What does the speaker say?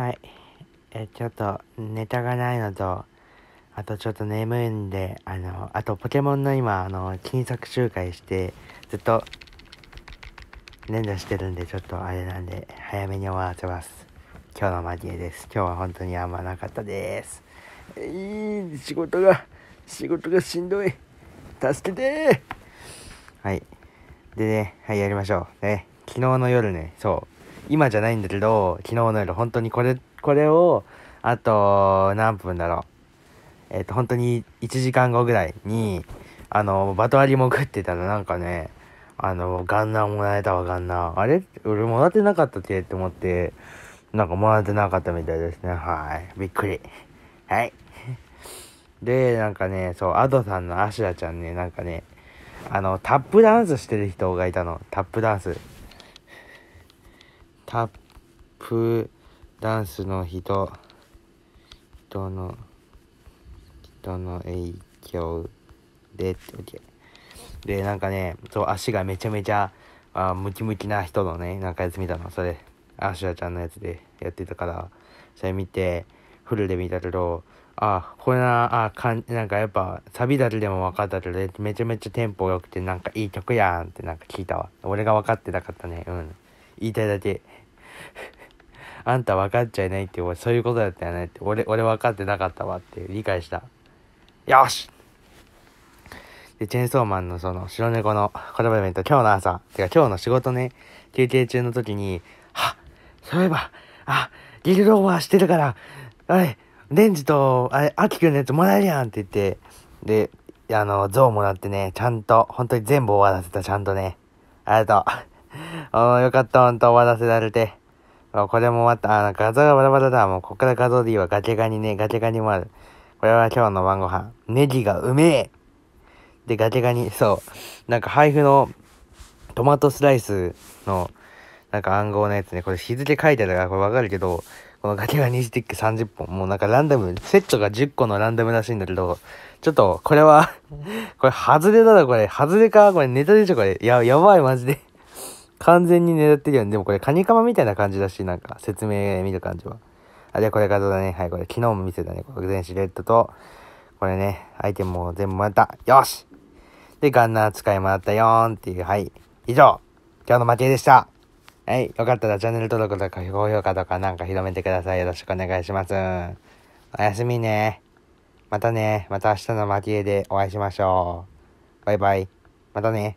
はい。え、ちょっとネタがないのと、あとちょっと眠いんで、あの、あとポケモンの今、あの、金策集会して、ずっと、粘打してるんで、ちょっとあれなんで、早めに終わらせます。今日のマィエです。今日は本当にあんまなかったです。えー、仕事が、仕事がしんどい。助けてはい。でね、はい、やりましょう。ね、昨日の夜ね、そう。今じゃないんだけど、昨日の夜、本当にこれ、これを、あと、何分だろう。えっ、と、本当に1時間後ぐらいに、あの、バトアリ潜ってたらなんかね、あの、ガンナーもらえたわ、ガンナー。あれ俺もらってなかったっけって思って、なんかもらってなかったみたいですね。はい。びっくり。はい。で、なんかね、そう、アドさんのアシュラちゃんね、なんかね、あの、タップダンスしてる人がいたの。タップダンス。タップダンスの人人の人の影響でってでなんかねそう足がめちゃめちゃあムキムキな人のねなんかやつ見たのそれアシュラちゃんのやつでやってたからそれ見てフルで見たけどあこれなあかんなんかやっぱサビだけでも分かったけどめちゃめちゃテンポ良くてなんかいい曲やんってなんか聞いたわ俺が分かってなかったねうん。言いたいだけ あんた分かっちゃいないってそういうことだったよねって俺俺分かってなかったわって理解したよしで、チェーンソーマンのその白猫のコラボイベント、今日の朝、てか今日の仕事ね、休憩中の時に、はそういえば、あ、ギルドオーバーしてるから、あれ、レンジと、あれ、アキくんのやつもらえるやんって言って、で、あの、像もらってね、ちゃんと、本当に全部終わらせた、ちゃんとね。ありがとう。ああ、よかった、ほんと、終わらせられて。これもまた、あ画像がバラバラだ。もう、こっから画像でいいわ。ガチガニね、ガチガニもある。これは今日の晩ご飯。ネギがうめえで、ガチガニ、そう。なんか、配布のトマトスライスの、なんか暗号のやつね。これ日付書いてあるから、これわかるけど、このガチガニスティック30本。もうなんかランダム、セットが10個のランダムらしいんだけど、ちょっと、これは これ、外れだな、これ。外れかこれネタでしょ、これ。や、やばい、マジで完全に狙ってるよね。でもこれカニカマみたいな感じだし、なんか説明見る感じは。あ、じゃこれ画像だね。はい、これ昨日も見せたね。これ全シレットと、これね、アイテムも全部もらった。よしで、ガンナー使いもらったよーんっていう、はい。以上、今日の負けでした。はい、よかったらチャンネル登録とか高評価とかなんか広めてください。よろしくお願いします。おやすみね。またね、また明日の負けでお会いしましょう。バイバイ。またね。